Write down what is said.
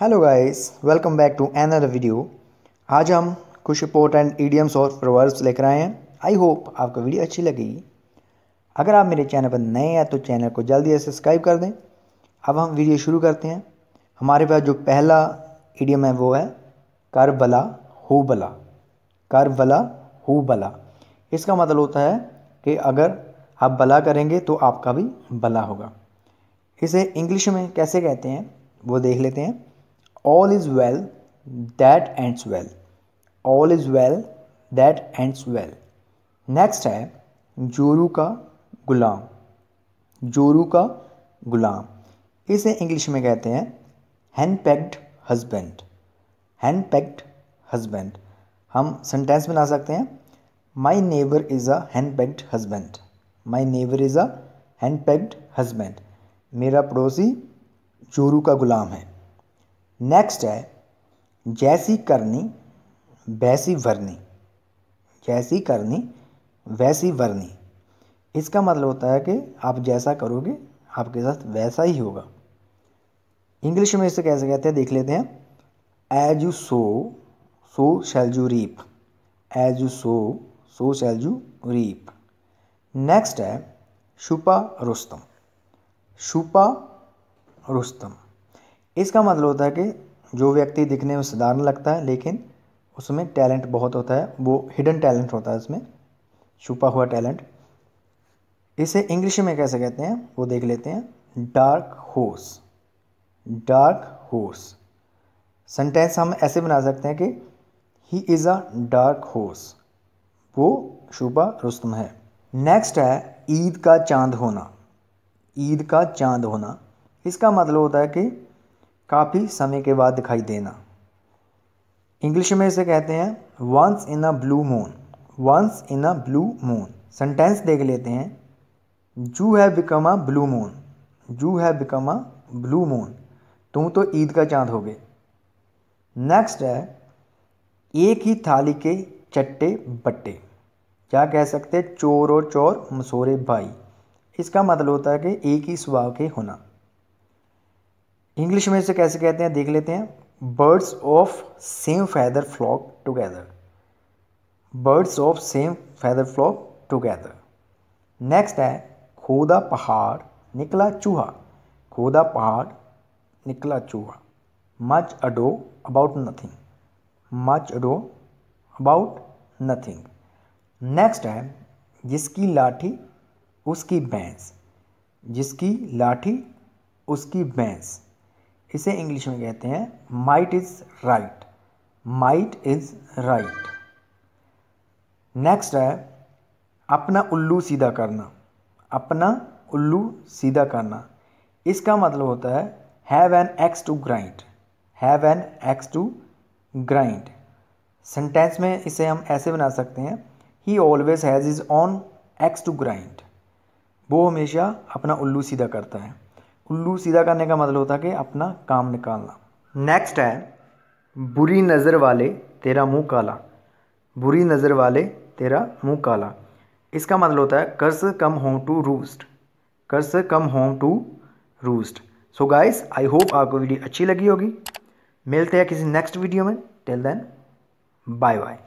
hello guys welcome back to another video आज हम कुछ इंपॉर्टेंट ईडियम्स और प्रोवर्ब्स लेकर आए हैं आई होप आपको वीडियो अच्छी लगेगी अगर आप मेरे चैनल पर नए हैं तो चैनल को जल्दी से सब्सक्राइब कर दें अब हम वीडियो शुरू करते हैं हमारे पास जो पहला ईडियम है वो है कर बला हो बला कर बला हो बला इसका मतलब होता है कि अगर आप भला करेंगे तो आपका भी भला होगा इसे इंग्लिश में कैसे कहते हैं वो देख लेते हैं all is well that ends well all is well that ends well next है जोरू का गुलाम जोरू का गुलाम इसे इंग्लिश में कहते हैं henpecked husband henpecked husband हम सेंटेंस बना सकते हैं my neighbour is a henpecked husband my neighbour is a henpecked husband मेरा पड़ोसी जोरू का गुलाम है नेक्स्ट है जैसी करनी वैसी वरनी जैसी करनी वैसी वरनी इसका मतलब होता है कि आप जैसा करोगे आपके साथ वैसा ही होगा इंग्लिश में इसे कैसे कहते हैं देख लेते हैं as you sow so shall you reap as you sow so shall you reap next है शुपा रुस्तम शुपा रुस्तम इसका मतलब होता है कि जो व्यक्ति दिखने में साधारण लगता है लेकिन उसमें टैलेंट बहुत होता है वो हिडन टैलेंट होता है उसमें छुपा हुआ टैलेंट इसे इंग्लिश में कैसे कहते हैं वो देख लेते हैं dark horse dark horse sentence हम ऐसे बना सकते हैं कि he is a dark horse वो शुभा रुस्तम है नेक्स्ट है ईद का चांद होना ईद का चांद होना इसका मतलब होता है कि काफ़ी समय के बाद दिखाई देना इंग्लिश में इसे कहते हैं once in a blue moon once in a blue moon sentence देख लेते हैं जू है बिकम अ ब्लू मून जू है बिकम अ ब्लू मून तुम तो ईद का चांद हो गए नेक्स्ट है एक ही थाली के चट्टे बट्टे क्या कह सकते चोर और चोर मसोरे भाई इसका मतलब होता है कि एक ही स्वभाव के होना इंग्लिश में इसे कैसे कहते हैं देख लेते हैं birds of same feather flock together birds of same feather flock together next है खोदा पहाड़ निकला चूहा खोदा पहाड़ निकला चूहा much ado about nothing much ado about nothing next है जिसकी लाठी उसकी भैंस जिसकी लाठी उसकी भैंस इसे इंग्लिश में कहते हैं might is right might is right next है अपना उल्लू सीधा करना अपना उल्लू सीधा करना इसका मतलब होता है have an axe to grind have an axe to grind sentence में इसे हम ऐसे बना सकते हैं he always has his own axe to grind वो हमेशा अपना उल्लू सीधा करता है उल्लू सीधा करने का मतलब होता है कि अपना काम निकालना नेक्स्ट है बुरी नज़र वाले तेरा मुंह काला बुरी नज़र वाले तेरा मुंह काला इसका मतलब होता है curse come home to roost curse come home to roost so guys I hope आपको वीडियो अच्छी लगी होगी मिलते हैं किसी नेक्स्ट वीडियो में टिल देन बाय बाय